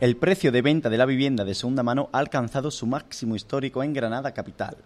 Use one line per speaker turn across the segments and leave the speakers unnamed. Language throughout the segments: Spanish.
el precio de venta de la vivienda de segunda mano ha alcanzado su máximo histórico en Granada Capital.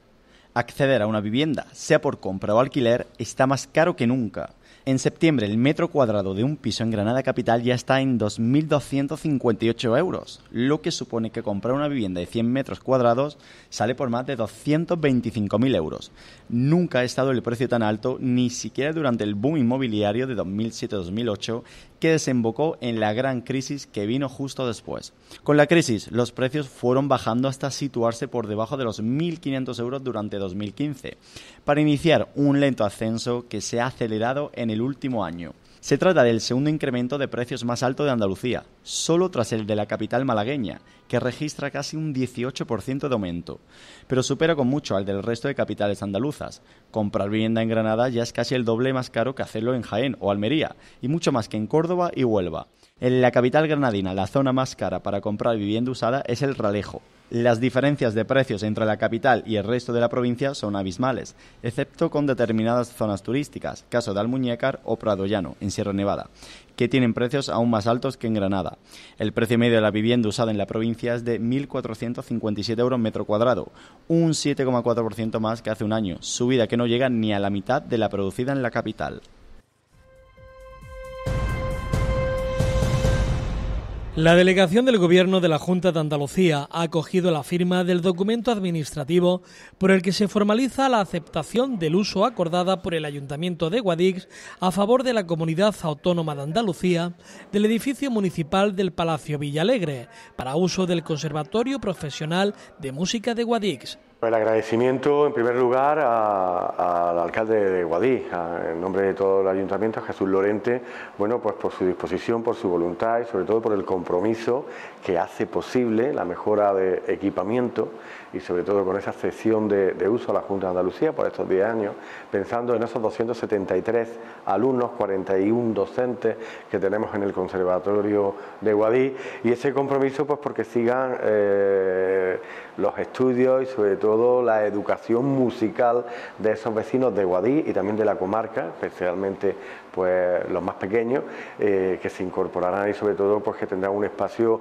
Acceder a una vivienda, sea por compra o alquiler, está más caro que nunca. En septiembre, el metro cuadrado de un piso en Granada Capital ya está en 2.258 euros, lo que supone que comprar una vivienda de 100 metros cuadrados sale por más de 225.000 euros. Nunca ha estado el precio tan alto, ni siquiera durante el boom inmobiliario de 2007-2008, que desembocó en la gran crisis que vino justo después. Con la crisis, los precios fueron bajando hasta situarse por debajo de los 1.500 euros durante 2015, para iniciar un lento ascenso que se ha acelerado en el último año. Se trata del segundo incremento de precios más alto de Andalucía, solo tras el de la capital malagueña, que registra casi un 18% de aumento, pero supera con mucho al del resto de capitales andaluzas. Comprar vivienda en Granada ya es casi el doble más caro que hacerlo en Jaén o Almería, y mucho más que en Córdoba y Huelva. En la capital granadina, la zona más cara para comprar vivienda usada es el Ralejo, las diferencias de precios entre la capital y el resto de la provincia son abismales, excepto con determinadas zonas turísticas, caso de Almuñécar o Prado Llano, en Sierra Nevada, que tienen precios aún más altos que en Granada. El precio medio de la vivienda usada en la provincia es de 1.457 euros metro cuadrado, un 7,4% más que hace un año, subida que no llega ni a la mitad de la producida en la capital. La delegación del Gobierno
de la Junta de Andalucía ha acogido la firma del documento administrativo por el que se formaliza la aceptación del uso acordada por el Ayuntamiento de Guadix a favor de la Comunidad Autónoma de Andalucía del edificio municipal del Palacio Villalegre para uso del Conservatorio Profesional de Música de Guadix.
Pues el agradecimiento, en primer lugar, al alcalde de Guadí, en nombre de todo el ayuntamiento, Jesús Lorente, bueno, pues por su disposición, por su voluntad y sobre todo por el compromiso que hace posible la mejora de equipamiento y sobre todo con esa cesión de, uso a la Junta de Andalucía por estos 10 años, pensando en esos 273 alumnos, 41 docentes que tenemos en el Conservatorio de Guadí y ese compromiso pues porque sigan eh, los estudios y sobre todo la educación musical de esos vecinos de Guadí y también de la comarca, especialmente pues, los más pequeños, eh, que se incorporarán y sobre todo pues, que tendrán un espacio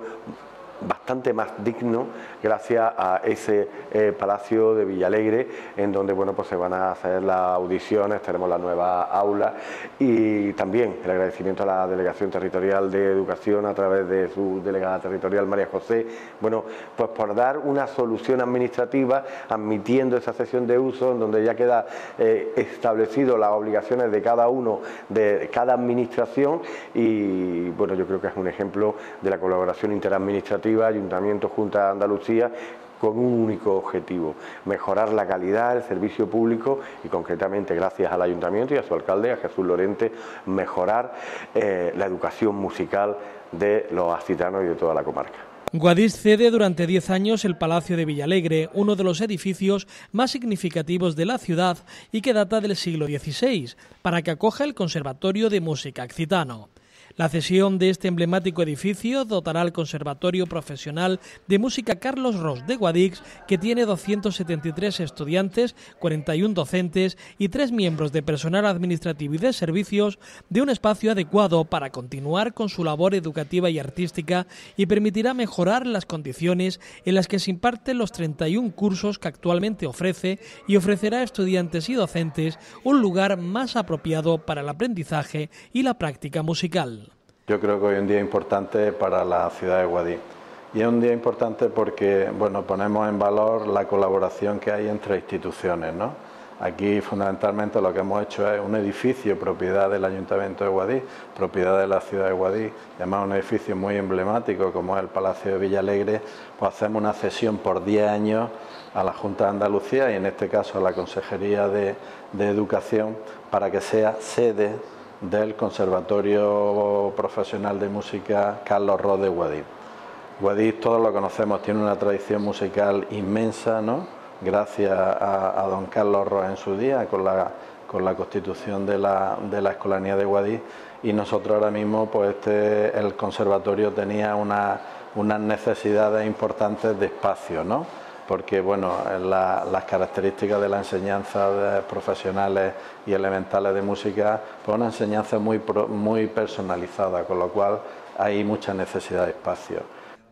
bastante más digno gracias a ese eh, Palacio de Villalegre en donde bueno, pues se van a hacer las audiciones, tenemos la nueva aula y también el agradecimiento a la Delegación Territorial de Educación a través de su delegada territorial María José, bueno, pues por dar una solución administrativa admitiendo esa sesión de uso en donde ya queda eh, establecido las obligaciones de cada uno, de cada administración y bueno, yo creo que es un ejemplo de la colaboración interadministrativa Ayuntamiento, Junta de Andalucía, con un único objetivo, mejorar la calidad del servicio público y concretamente gracias al ayuntamiento y a su alcalde, a Jesús Lorente, mejorar eh, la educación musical de los acitanos y de toda la comarca.
Guadix cede durante 10 años el Palacio de Villalegre, uno de los edificios más significativos de la ciudad y que data del siglo XVI, para que acoja el Conservatorio de Música Accitano. La cesión de este emblemático edificio dotará al Conservatorio Profesional de Música Carlos Ross de Guadix, que tiene 273 estudiantes, 41 docentes y tres miembros de personal administrativo y de servicios, de un espacio adecuado para continuar con su labor educativa y artística y permitirá mejorar las condiciones en las que se imparten los 31 cursos que actualmente ofrece y ofrecerá a estudiantes y docentes un lugar más apropiado para el aprendizaje y la práctica musical.
Yo creo que hoy es un día importante para la ciudad de Guadí Y es un día importante porque bueno, ponemos en valor la colaboración que hay entre instituciones. Aquí fundamentalmente lo que hemos hecho es un edificio propiedad del Ayuntamiento de Guadí, propiedad de la ciudad de Guadí, además un edificio muy emblemático como es el Palacio de Villalegre, pues hacemos una cesión por 10 años a la Junta de Andalucía y en este caso a la Consejería de Educación para que sea sede del Conservatorio Profesional de Música Carlos Ross de Guadix. Guadix todos lo conocemos, tiene una tradición musical inmensa, ¿no? gracias a, don Carlos Ross en su día, con la, con la constitución de la, Escolanía de Guadix, y nosotros ahora mismo, pues este, el conservatorio tenía unas necesidades importantes de espacio, ¿no? porque bueno, las características de la enseñanza profesionales y elementales de música, son pues, una enseñanza muy, muy personalizada, con lo cual hay mucha necesidad de espacio.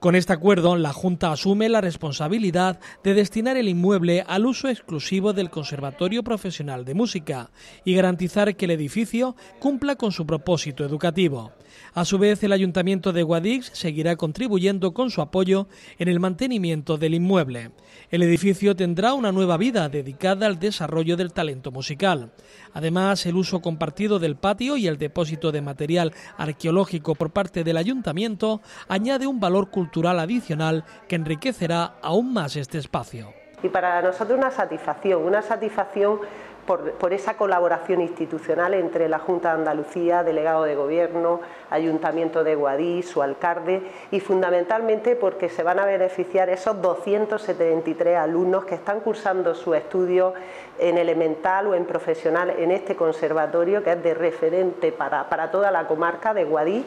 Con este acuerdo, la Junta asume la responsabilidad de destinar el inmueble al uso exclusivo del Conservatorio Profesional de Música y garantizar que el edificio cumpla con su propósito educativo. A su vez, el Ayuntamiento de Guadix seguirá contribuyendo con su apoyo en el mantenimiento del inmueble. El edificio tendrá una nueva vida dedicada al desarrollo del talento musical. Además, el uso compartido del patio y el depósito de material arqueológico por parte del Ayuntamiento añade un valor cultural adicional que enriquecerá aún más este espacio.
Y para nosotros una satisfacción, una satisfacción por, esa colaboración institucional entre la Junta de Andalucía, delegado de gobierno, Ayuntamiento de Guadí, su alcalde y fundamentalmente porque se van a beneficiar esos 273 alumnos que están cursando su estudio en elemental o en profesional en este conservatorio que es de referente para, para toda la comarca de Guadí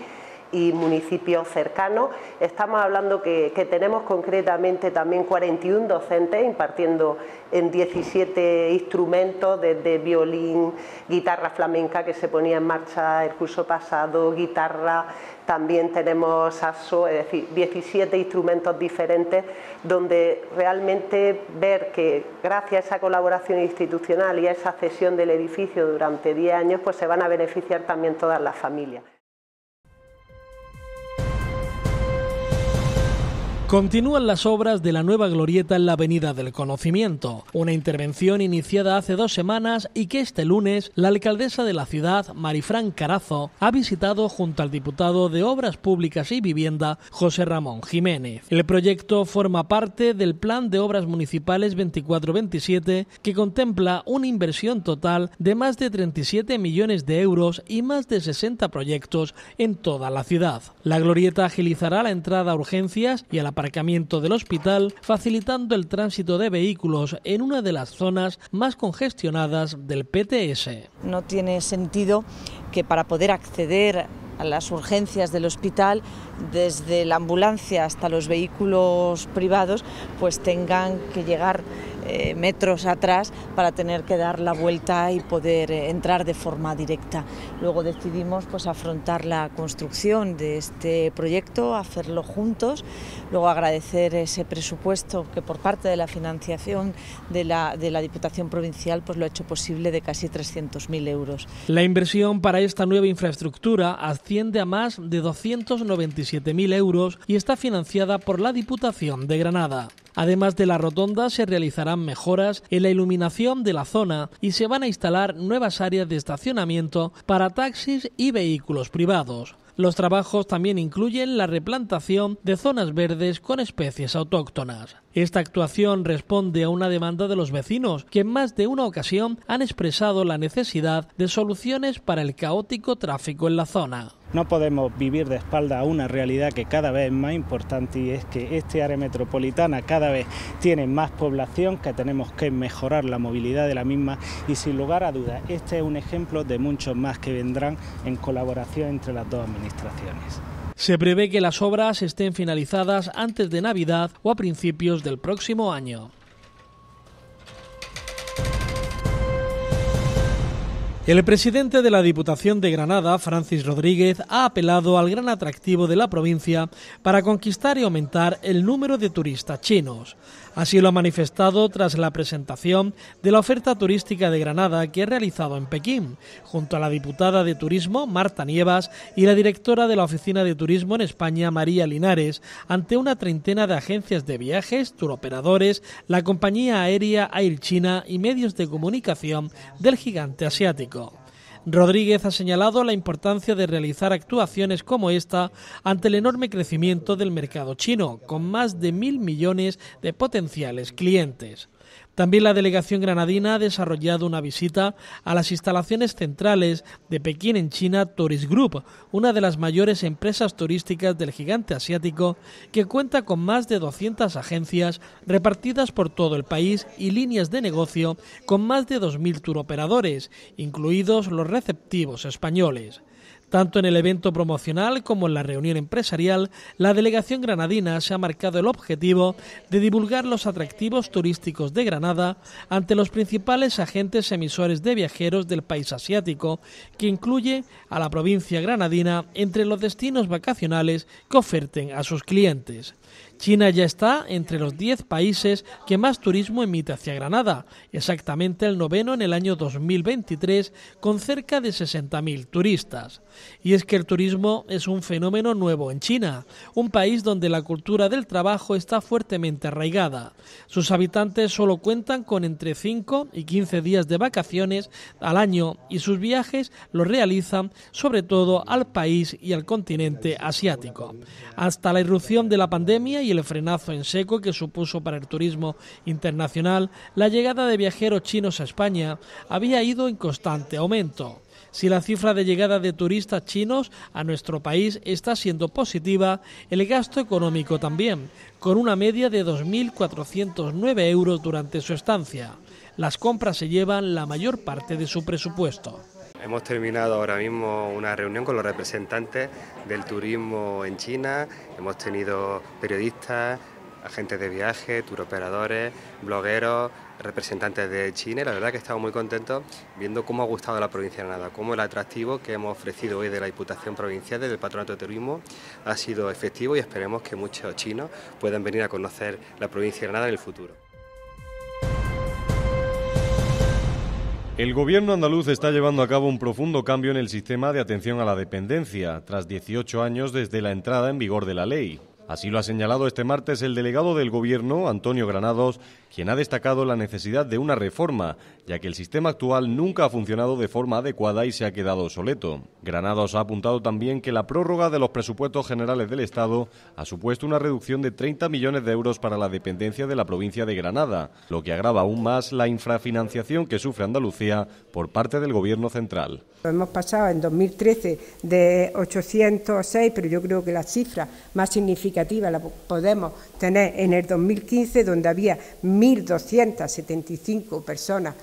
y municipios cercanos. Estamos hablando que, tenemos concretamente también 41 docentes impartiendo en 17 instrumentos, desde violín, guitarra flamenca que se ponía en marcha el curso pasado, guitarra, también tenemos aso, es decir, 17 instrumentos diferentes, donde realmente ver que gracias a esa colaboración institucional y a esa cesión del edificio durante 10 años, pues se van a beneficiar también todas las familias.
Continúan las obras de la nueva glorieta en la Avenida del Conocimiento, una intervención iniciada hace dos semanas y que este lunes la alcaldesa de la ciudad, Marifran Carazo, ha visitado junto al diputado de Obras Públicas y Vivienda, José Ramón Jiménez. El proyecto forma parte del Plan de Obras Municipales 24-27 que contempla una inversión total de más de 37 millones de euros y más de 60 proyectos en toda la ciudad. La glorieta agilizará la entrada a urgencias y a la del hospital, facilitando el tránsito de vehículos en una de las zonas más congestionadas del PTS.
No tiene sentido que para poder acceder a las urgencias del hospital, desde la ambulancia hasta los vehículos privados, pues tengan que llegar eh, metros atrás para tener que dar la vuelta y poder eh, entrar de forma directa. Luego decidimos pues, afrontar la construcción de este proyecto, hacerlo juntos, luego agradecer ese presupuesto que por parte de la financiación de la, Diputación Provincial pues, lo ha hecho posible de casi 300.000 euros.
La inversión para esta nueva infraestructura asciende a más de 297.000 euros y está financiada por la Diputación de Granada. Además de la rotonda, se realizarán mejoras en la iluminación de la zona y se van a instalar nuevas áreas de estacionamiento para taxis y vehículos privados. Los trabajos también incluyen la replantación de zonas verdes con especies autóctonas. Esta actuación responde a una demanda de los vecinos, que en más de una ocasión han expresado la necesidad de soluciones para el caótico tráfico en la zona. No podemos vivir de espalda a una realidad que cada vez es más importante y es que este área metropolitana cada vez tiene más población, que tenemos que mejorar la movilidad de la misma y sin lugar a dudas este es un ejemplo de muchos más que vendrán en colaboración entre las dos se prevé que las obras estén finalizadas antes de Navidad o a principios del próximo año. El presidente de la Diputación de Granada, Francis Rodríguez, ha apelado al gran atractivo de la provincia para conquistar y aumentar el número de turistas chinos. Así lo ha manifestado tras la presentación de la oferta turística de Granada que ha realizado en Pekín, junto a la diputada de Turismo, Marta Nievas, y la directora de la Oficina de Turismo en España, María Linares, ante una treintena de agencias de viajes, turoperadores, la compañía aérea Air China y medios de comunicación del gigante asiático. Rodríguez ha señalado la importancia de realizar actuaciones como esta ante el enorme crecimiento del mercado chino, con más de mil millones de potenciales clientes. También la delegación granadina ha desarrollado una visita a las instalaciones centrales de Pekín en China Tourist Group, una de las mayores empresas turísticas del gigante asiático que cuenta con más de 200 agencias repartidas por todo el país y líneas de negocio con más de 2.000 turoperadores, incluidos los receptivos españoles. Tanto en el evento promocional como en la reunión empresarial, la delegación granadina se ha marcado el objetivo de divulgar los atractivos turísticos de Granada ante los principales agentes emisores de viajeros del país asiático, que incluye a la provincia granadina entre los destinos vacacionales que oferten a sus clientes. China ya está entre los 10 países que más turismo emite hacia Granada, exactamente el noveno en el año 2023, con cerca de 60.000 turistas. Y es que el turismo es un fenómeno nuevo en China, un país donde la cultura del trabajo está fuertemente arraigada. Sus habitantes solo cuentan con entre 5 y 15 días de vacaciones al año y sus viajes los realizan sobre todo al país y al continente asiático. Hasta la irrupción de la pandemia y el frenazo en seco que supuso para el turismo internacional la llegada de viajeros chinos a España había ido en constante aumento. Si la cifra de llegada de turistas chinos a nuestro país está siendo positiva, el gasto económico también, con una media de 2.409 euros durante su estancia. Las compras se llevan la mayor parte de su presupuesto.
Hemos terminado ahora mismo una reunión con los representantes del turismo en China. Hemos tenido periodistas, agentes de viaje, turoperadores, blogueros, representantes de China. Y la verdad que estamos muy contentos viendo cómo ha gustado la provincia de Granada, cómo el atractivo que hemos ofrecido hoy de la Diputación Provincial, del Patronato de Turismo, ha sido efectivo y esperemos que muchos chinos puedan
venir a conocer la provincia de Granada en el futuro. El gobierno andaluz está llevando a cabo un profundo cambio en el sistema de atención a la dependencia, tras 18 años desde la entrada en vigor de la ley. Así lo ha señalado este martes el delegado del Gobierno, Antonio Granados, quien ha destacado la necesidad de una reforma, ya que el sistema actual nunca ha funcionado de forma adecuada y se ha quedado obsoleto. os ha apuntado también que la prórroga de los presupuestos generales del Estado ha supuesto una reducción de 30 millones de euros para la dependencia de la provincia de Granada, lo que agrava aún más la infrafinanciación que sufre Andalucía por parte del Gobierno central.
Hemos pasado en 2013 de 806, pero yo creo que la cifra más significativa la podemos tener en el 2015, donde había 1.275 personas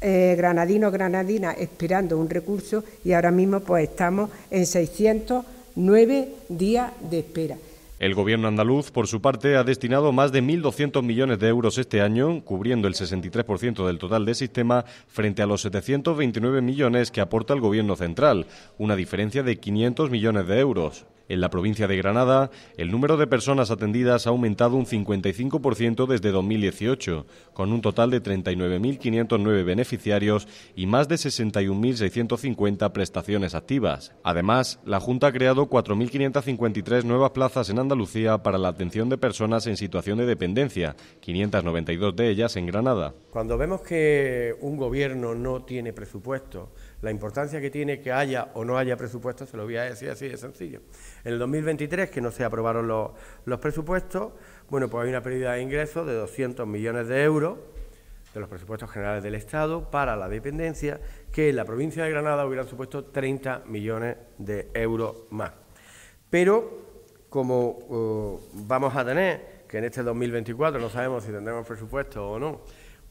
eh, granadinos, granadinas, esperando un recurso y ahora mismo pues estamos en 609 días de espera.
El gobierno andaluz, por su parte, ha destinado más de 1.200 millones de euros este año, cubriendo el 63% del total del sistema frente a los 729 millones que aporta el gobierno central, una diferencia de 500 millones de euros. En la provincia de Granada, el número de personas atendidas ha aumentado un 55% desde 2018, con un total de 39.509 beneficiarios y más de 61.650 prestaciones activas. Además, la Junta ha creado 4.553 nuevas plazas en Andalucía para la atención de personas en situación de dependencia, 592 de ellas en Granada.
Cuando vemos que un gobierno no tiene presupuesto, la importancia que tiene que haya o no haya presupuesto, se lo voy a decir así de sencillo. En el 2023, que no se aprobaron los, presupuestos, bueno, pues hay una pérdida de ingresos de 200 millones de euros de los presupuestos generales del Estado para la dependencia, que en la provincia de Granada hubieran supuesto 30 millones de euros más. Pero como eh, vamos a tener, que en este 2024 no sabemos si tendremos presupuesto o no,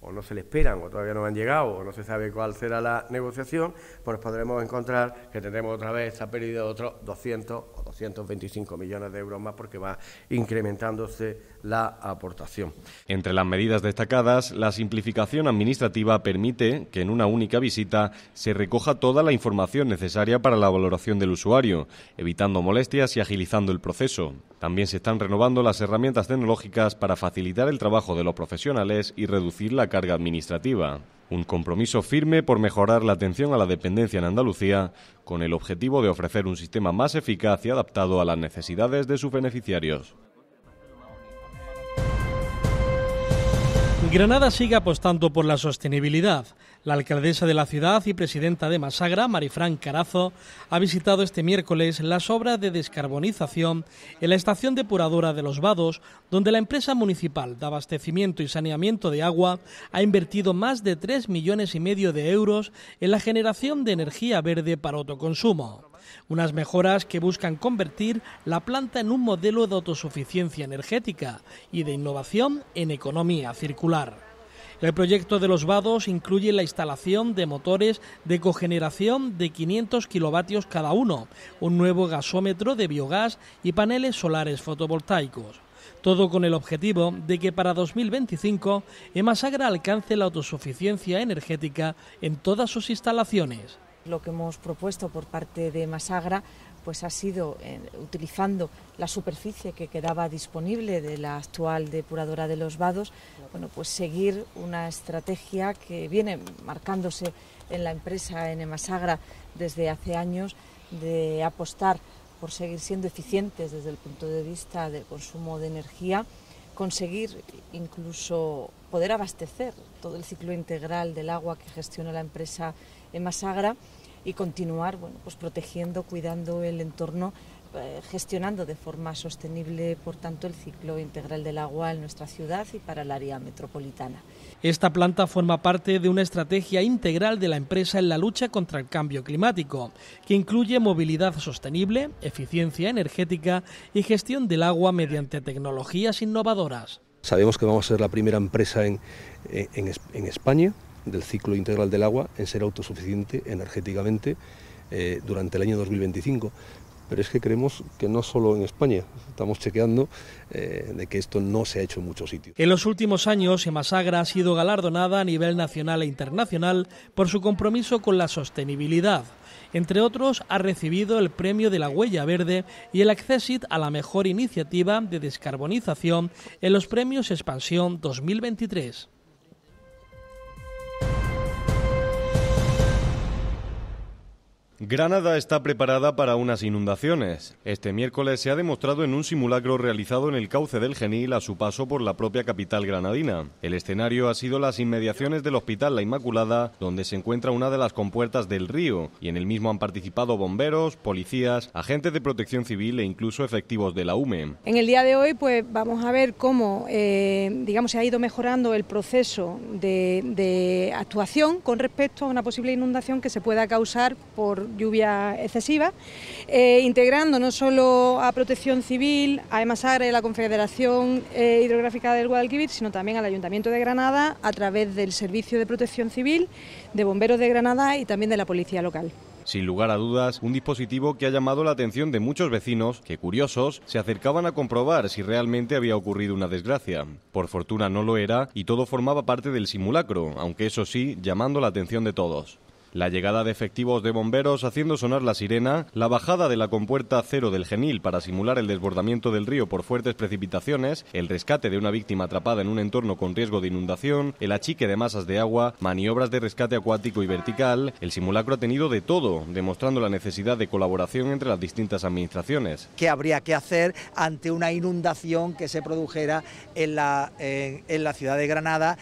o no se le esperan, o todavía no han llegado, o no se sabe cuál será la negociación, pues podremos encontrar que tendremos otra vez esa pérdida de otros 200 o 225 millones de euros más porque va incrementándose la aportación.
Entre las medidas destacadas, la simplificación administrativa permite que en una única visita se recoja toda la información necesaria para la valoración del usuario, evitando molestias y agilizando el proceso. También se están renovando las herramientas tecnológicas para facilitar el trabajo de los profesionales y reducir la carga administrativa. Un compromiso firme por mejorar la atención a la dependencia en Andalucía, con el objetivo de ofrecer un sistema más eficaz y adaptado a las necesidades de sus beneficiarios.
Granada sigue apostando
por la sostenibilidad.
La alcaldesa de la ciudad y presidenta de Masagra, Marifran Carazo, ha visitado este miércoles las obras de descarbonización en la estación depuradora de Los Vados, donde la empresa municipal de abastecimiento y saneamiento de agua ha invertido más de 3 millones y medio de euros en la generación de energía verde para autoconsumo. Unas mejoras que buscan convertir la planta en un modelo de autosuficiencia energética y de innovación en economía circular. El proyecto de los vados incluye la instalación de motores de cogeneración de 500 kilovatios cada uno, un nuevo gasómetro de biogás y paneles solares fotovoltaicos. Todo con el objetivo de que para 2025 Emasagra alcance la autosuficiencia energética en todas sus instalaciones.
Lo que hemos propuesto por parte de Emasagra pues ha sido eh, utilizando la superficie que quedaba disponible de la actual depuradora de los vados, bueno, pues seguir una estrategia que viene marcándose en la empresa Emasagra desde hace años de apostar por seguir siendo eficientes desde el punto de vista del consumo de energía, conseguir incluso poder abastecer todo el ciclo integral del agua que gestiona la empresa Emasagra y continuar bueno, pues protegiendo, cuidando el entorno, eh, gestionando de forma sostenible, por tanto, el ciclo integral del agua en nuestra ciudad y para el área metropolitana.
Esta planta forma parte de una estrategia integral de la empresa en la lucha contra el cambio climático, que incluye movilidad sostenible, eficiencia energética y gestión del agua mediante tecnologías innovadoras.
Sabemos que vamos a ser la primera empresa en, en España del ciclo integral del agua en ser autosuficiente energéticamente eh, durante el año 2025. Pero es que creemos que no solo en España, estamos chequeando eh, de que esto no se ha hecho en muchos sitios.
En los últimos años, Emasagra ha sido galardonada a nivel nacional e internacional por su compromiso con la sostenibilidad. Entre otros, ha recibido el premio de la Huella Verde y el Accessit a la mejor iniciativa de descarbonización en los premios Expansión 2023.
Granada está preparada para unas inundaciones. Este miércoles se ha demostrado en un simulacro realizado en el cauce del Genil a su paso por la propia capital granadina. El escenario ha sido las inmediaciones del Hospital La Inmaculada, donde se encuentra una de las compuertas del río, y en el mismo han participado bomberos, policías, agentes de protección civil e incluso efectivos de la UME.
En el día de hoy, pues vamos a ver cómo, eh, digamos, se ha ido mejorando el proceso de actuación con respecto a una posible inundación que se pueda causar por lluvia excesiva, eh, integrando no solo a Protección Civil, a EMASAGRE, la Confederación eh, Hidrográfica del Guadalquivir, sino también al Ayuntamiento de Granada a través del Servicio de Protección Civil, de Bomberos de Granada y también de la Policía Local.
Sin lugar a dudas, un dispositivo que ha llamado la atención de muchos vecinos que, curiosos, se acercaban a comprobar si realmente había ocurrido una desgracia. Por fortuna no lo era y todo formaba parte del simulacro, aunque eso sí, llamando la atención de todos. La llegada de efectivos de bomberos haciendo sonar la sirena, la bajada de la compuerta cero del Genil para simular el desbordamiento del río por fuertes precipitaciones, el rescate de una víctima atrapada en un entorno con riesgo de inundación, el achique de masas de agua, maniobras de rescate acuático y vertical, el simulacro ha tenido de todo, demostrando la necesidad de colaboración entre las distintas administraciones.
¿Qué habría que hacer ante una inundación que se produjera en la, la ciudad de Granada?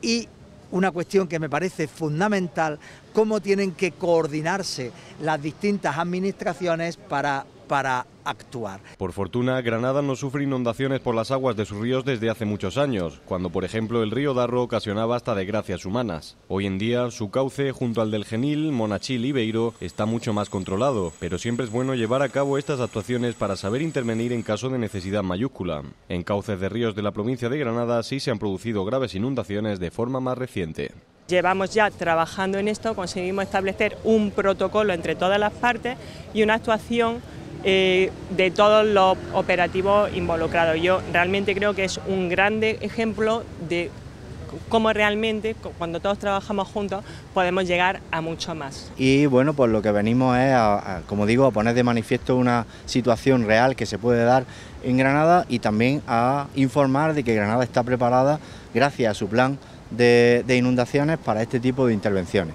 Y una cuestión que me parece fundamental, cómo tienen que coordinarse las distintas administraciones para para actuar.
Por fortuna, Granada no sufre inundaciones por las aguas de sus ríos desde hace muchos años, cuando por ejemplo el río Darro ocasionaba hasta desgracias humanas. Hoy en día, su cauce junto al del Genil, Monachil y Beiro está mucho más controlado, pero siempre es bueno llevar a cabo estas actuaciones para saber intervenir en caso de necesidad mayúscula. En cauces de ríos de la provincia de Granada sí se han producido graves inundaciones de forma más reciente.
Llevamos ya trabajando en esto, conseguimos establecer un protocolo entre todas las partes y una actuación eh, de todos los operativos involucrados. Yo realmente creo que es un grande ejemplo de cómo realmente, cuando todos trabajamos juntos, podemos llegar a mucho más.
Y bueno, pues lo que venimos es, a, como digo, a poner de manifiesto una situación real que se puede dar en Granada y también a informar de que Granada está preparada gracias a su plan de inundaciones para este tipo de intervenciones.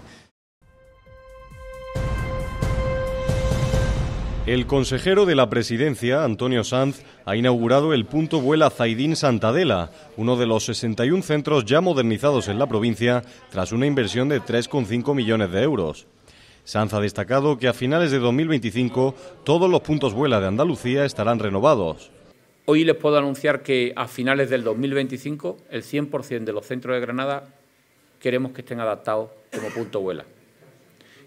El consejero de la presidencia, Antonio Sanz, ha inaugurado el punto vuela Zaidín Santadela, uno de los 61 centros ya modernizados en la provincia tras una inversión de 3,5 millones de euros. Sanz ha destacado que a finales de 2025 todos los puntos vuela de Andalucía estarán renovados. Hoy les puedo anunciar que a
finales del 2025 el 100% de los centros de Granada queremos que estén adaptados como punto vuela.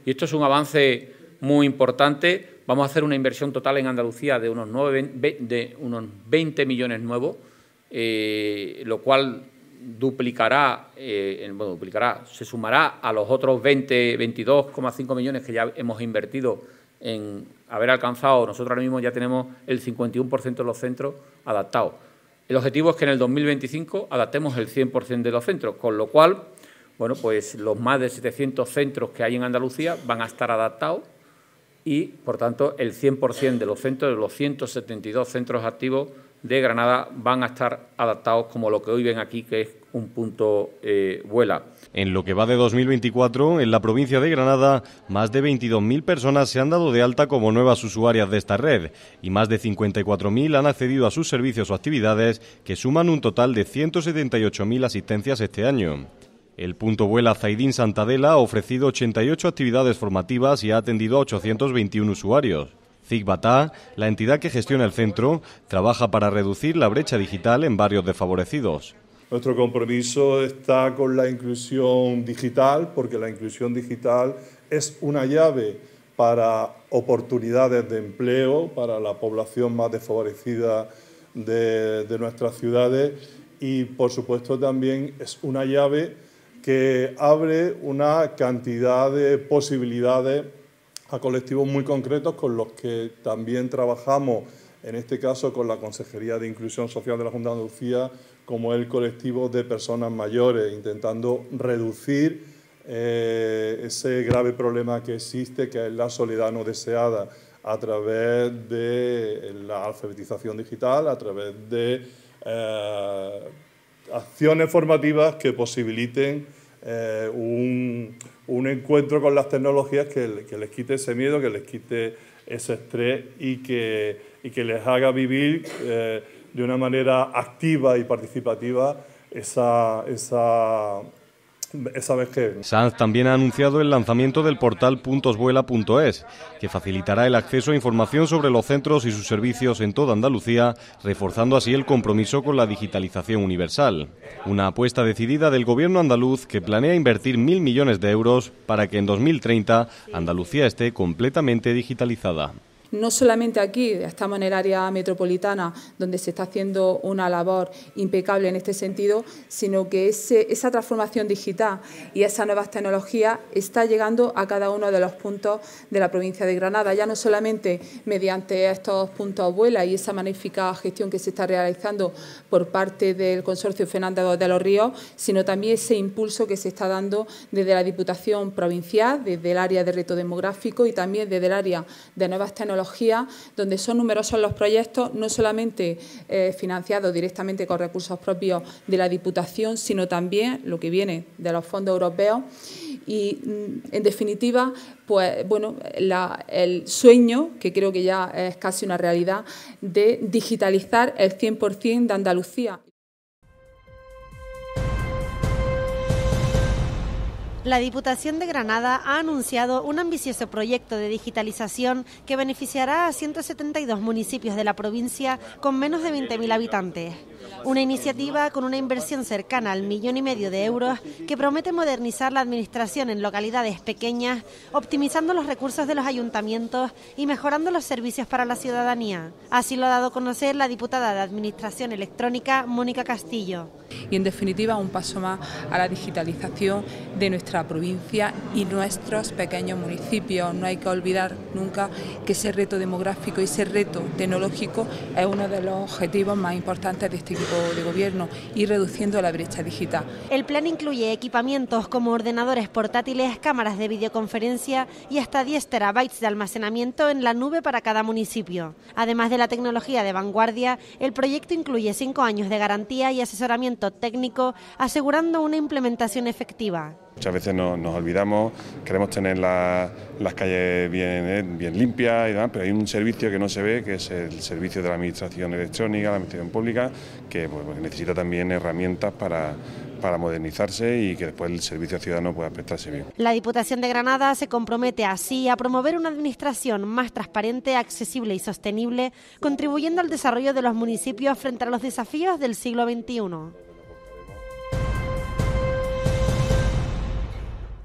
Y esto es un avance muy importante Vamos a hacer una inversión total en Andalucía de unos, 20 millones nuevos, eh, lo cual duplicará, eh, bueno, duplicará, se sumará a los otros 20, 22,5 millones que ya hemos invertido en haber alcanzado. Nosotros ahora mismo ya tenemos el 51% de los centros adaptados. El objetivo es que en el 2025 adaptemos el 100% de los centros, con lo cual, bueno, pues los más de 700 centros que hay en Andalucía van a estar adaptados y, por tanto, el 100% de los centros, de los 172 centros activos de Granada van a estar adaptados como lo que hoy ven aquí, que es un punto eh, vuela.
En lo que va de 2024, en la provincia de Granada, más de 22.000 personas se han dado de alta como nuevas usuarias de esta red y más de 54.000 han accedido a sus servicios o actividades, que suman un total de 178.000 asistencias este año. El punto vuela Zaidín Santadela ha ofrecido 88 actividades formativas y ha atendido a 821 usuarios. Zigbata, la entidad que gestiona el centro, trabaja para reducir la brecha digital en barrios desfavorecidos.
Nuestro compromiso está con la inclusión digital, porque la inclusión digital es una llave para oportunidades de empleo para la población más desfavorecida de nuestras ciudades y, por supuesto, también es una llave que abre una cantidad de posibilidades a colectivos muy concretos con los que también trabajamos, en este caso con la Consejería de Inclusión Social de la Junta de Andalucía, como el colectivo de personas mayores, intentando reducir eh, ese grave problema que existe, que es la soledad no deseada, a través de la alfabetización digital, a través de eh, acciones formativas que posibiliten eh, un, encuentro con las tecnologías que, les quite ese miedo, que les quite ese estrés y que, que les haga vivir eh, de una manera activa y participativa esa
Sanz también ha anunciado el lanzamiento del portal puntosvuela.es, que facilitará el acceso a información sobre los centros y sus servicios en toda Andalucía, reforzando así el compromiso con la digitalización universal. Una apuesta decidida del gobierno andaluz que planea invertir mil millones de euros para que en 2030 Andalucía esté completamente digitalizada
no solamente aquí, estamos en el área metropolitana donde se está haciendo una labor impecable en este sentido, sino que esa transformación digital y esas nuevas tecnologías está llegando a cada uno de los puntos de la provincia de Granada, ya no solamente mediante estos puntos abuela y esa magnífica gestión que se está realizando por parte del Consorcio Fernández de los Ríos, sino también ese impulso que se está dando desde la Diputación Provincial, desde el área de reto demográfico y también desde el área de nuevas tecnologías donde son numerosos los proyectos, no solamente eh, financiados directamente con recursos propios de la Diputación, sino también lo que viene de los fondos europeos. Y, mm, en definitiva, pues bueno, el sueño, que creo que ya es casi una realidad, de digitalizar el 100% de Andalucía. La
Diputación de Granada ha anunciado un ambicioso proyecto de digitalización que beneficiará a 172 municipios de la provincia con menos de 20.000 habitantes. Una iniciativa con una inversión cercana al millón y medio de euros que promete modernizar la administración en localidades pequeñas, optimizando los recursos de los ayuntamientos y mejorando los servicios para la ciudadanía. Así lo ha dado a conocer la diputada de Administración Electrónica, Mónica
Castillo. Y en definitiva, un paso más a la digitalización de nuestra nuestra provincia y nuestros pequeños municipios. No hay que olvidar nunca que ese reto demográfico y ese reto tecnológico es uno de los objetivos más importantes de este tipo de gobierno y reduciendo la brecha digital. El plan incluye equipamientos como ordenadores
portátiles, cámaras de videoconferencia y hasta 10 terabytes de almacenamiento en la nube para cada municipio. Además de la tecnología de vanguardia, el proyecto incluye cinco años de garantía y asesoramiento técnico, asegurando una implementación efectiva.
Muchas veces nos olvidamos, queremos tener las calles bien, eh, bien limpias y demás, pero hay un servicio que no se ve, que es el servicio de la administración electrónica, la administración pública, que pues, pues, necesita también herramientas para, para modernizarse y que después el servicio ciudadano pueda prestarse bien.
La Diputación de Granada se compromete así a promover una administración más transparente, accesible y sostenible, contribuyendo al desarrollo de los municipios frente a los desafíos del siglo
XXI.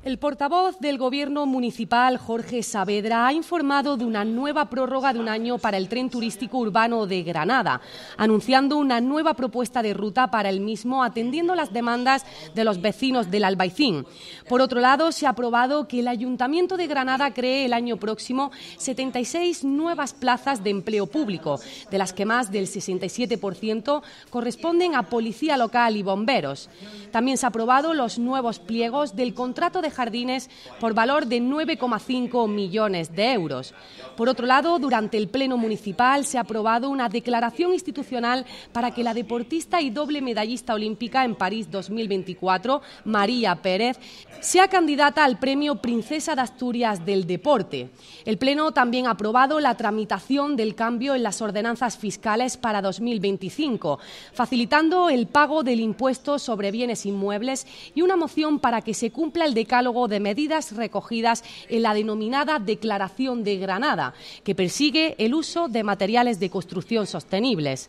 El portavoz del Gobierno Municipal, Jorge Saavedra, ha informado de una nueva prórroga de un año para el tren turístico urbano de Granada, anunciando una nueva propuesta de ruta para el mismo, atendiendo las demandas de los vecinos del Albaicín. Por otro lado, se ha aprobado que el Ayuntamiento de Granada cree el año próximo 76 nuevas plazas de empleo público, de las que más del 67% corresponden a policía local y bomberos. También se ha aprobado los nuevos pliegos del contrato de jardines por valor de 9,5 millones de euros. Por otro lado, durante el Pleno Municipal se ha aprobado una declaración institucional para que la deportista y doble medallista olímpica en París 2024, María Pérez, sea candidata al Premio Princesa de Asturias del Deporte. El Pleno también ha aprobado la tramitación del cambio en las ordenanzas fiscales para 2025, facilitando el pago del impuesto sobre bienes inmuebles y una moción para que se cumpla el decálogo de medidas recogidas en la denominada Declaración de Granada, que persigue el uso de materiales de construcción sostenibles.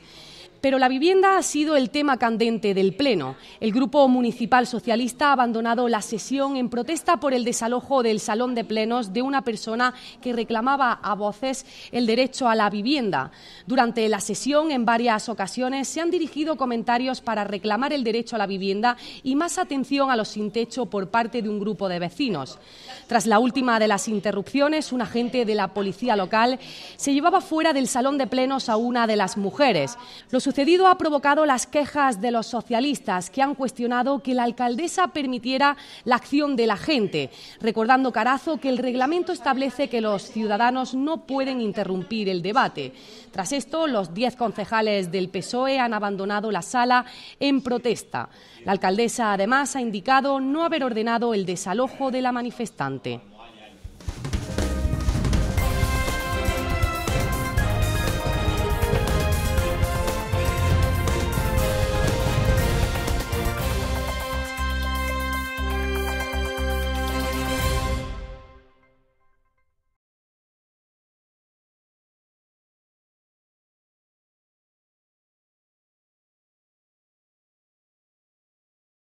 Pero la vivienda ha sido el tema candente del Pleno. El Grupo Municipal Socialista ha abandonado la sesión en protesta por el desalojo del Salón de Plenos de una persona que reclamaba a voces el derecho a la vivienda. Durante la sesión, en varias ocasiones, se han dirigido comentarios para reclamar el derecho a la vivienda y más atención a los sin techo por parte de un grupo de vecinos. Tras la última de las interrupciones, un agente de la policía local se llevaba fuera del Salón de Plenos a una de las mujeres sucedido ha provocado las quejas de los socialistas, que han cuestionado que la alcaldesa permitiera la acción de la gente, recordando Carazo que el reglamento establece que los ciudadanos no pueden interrumpir el debate. Tras esto, los diez concejales del PSOE han abandonado la sala en protesta. La alcaldesa, además, ha indicado no haber ordenado el desalojo de la manifestante.